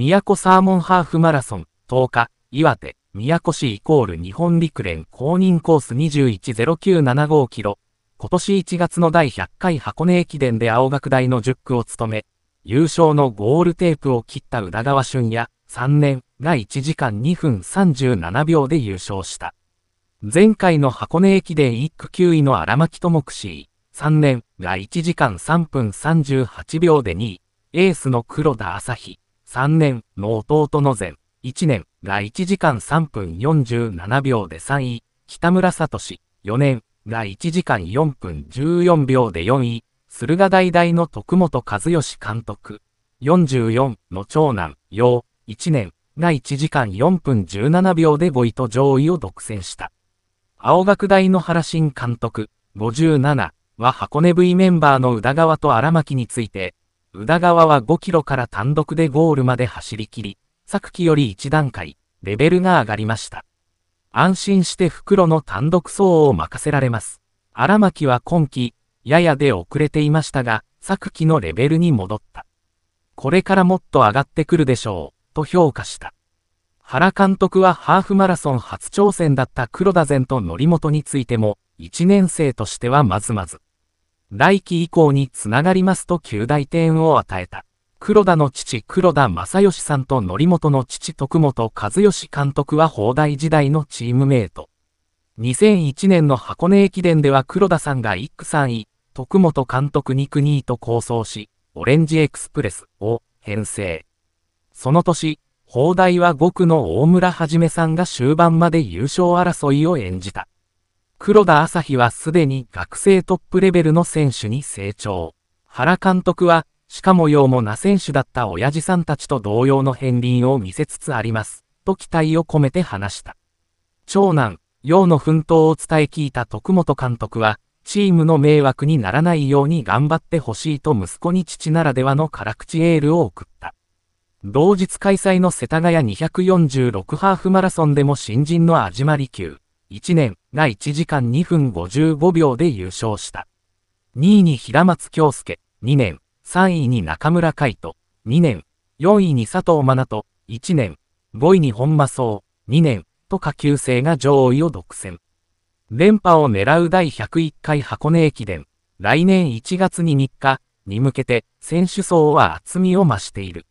宮古サーモンハーフマラソン10日、岩手、宮古市イコール日本陸連公認コース210975キロ。今年1月の第100回箱根駅伝で青学大の10区を務め、優勝のゴールテープを切った宇田川俊也、3年が1時間2分37秒で優勝した。前回の箱根駅伝1区9位の荒牧智久3年が1時間3分38秒で2位、エースの黒田朝日、3年の弟の前、1年が1時間3分47秒で3位、北村聡、4年が1時間4分14秒で4位、駿河台大の徳本和義監督、44の長男、陽、1年が1時間4分17秒で5位と上位を独占した。青学大の原新監督、57は箱根 V メンバーの宇田川と荒牧について、宇田川は5キロから単独でゴールまで走り切り、昨季より1段階、レベルが上がりました。安心して袋の単独走を任せられます。荒牧は今季、ややで遅れていましたが、昨季のレベルに戻った。これからもっと上がってくるでしょう、と評価した。原監督はハーフマラソン初挑戦だった黒田前と則本についても、1年生としてはまずまず。来期以降につながりますと旧大点を与えた。黒田の父黒田正義さんと則本の父徳本和義監督は放題時代のチームメイト。2001年の箱根駅伝では黒田さんが1区3位、徳本監督2区2位と構想し、オレンジエクスプレスを編成。その年、放題は5区の大村はじめさんが終盤まで優勝争いを演じた。黒田朝日はすでに学生トップレベルの選手に成長。原監督は、しかもようもな選手だった親父さんたちと同様の片鱗を見せつつあります、と期待を込めて話した。長男、ようの奮闘を伝え聞いた徳本監督は、チームの迷惑にならないように頑張ってほしいと息子に父ならではの辛口エールを送った。同日開催の世田谷246ハーフマラソンでも新人の味じまり1年が1時間2分55秒で優勝した。2位に平松京介、2年、3位に中村海人、2年、4位に佐藤真奈と、1年、5位に本間荘、2年、と下級生が上位を独占。連覇を狙う第101回箱根駅伝、来年1月に3日に向けて選手層は厚みを増している。